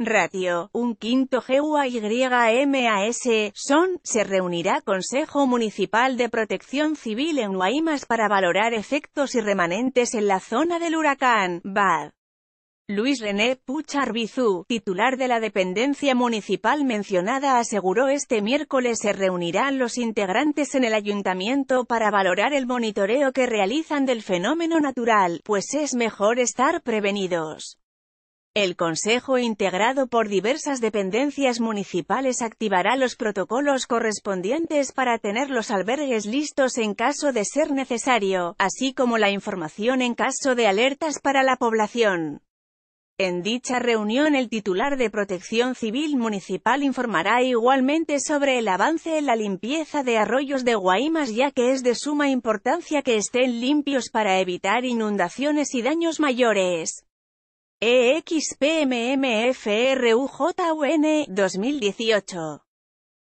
Ratio, un quinto GUAYMAS, son, se reunirá Consejo Municipal de Protección Civil en Guaymas para valorar efectos y remanentes en la zona del huracán, BAD. Luis René Puchar titular de la dependencia municipal mencionada aseguró este miércoles se reunirán los integrantes en el ayuntamiento para valorar el monitoreo que realizan del fenómeno natural, pues es mejor estar prevenidos. El Consejo integrado por diversas dependencias municipales activará los protocolos correspondientes para tener los albergues listos en caso de ser necesario, así como la información en caso de alertas para la población. En dicha reunión el titular de Protección Civil Municipal informará igualmente sobre el avance en la limpieza de arroyos de Guaymas ya que es de suma importancia que estén limpios para evitar inundaciones y daños mayores. EXPMMFRUJUN 2018 e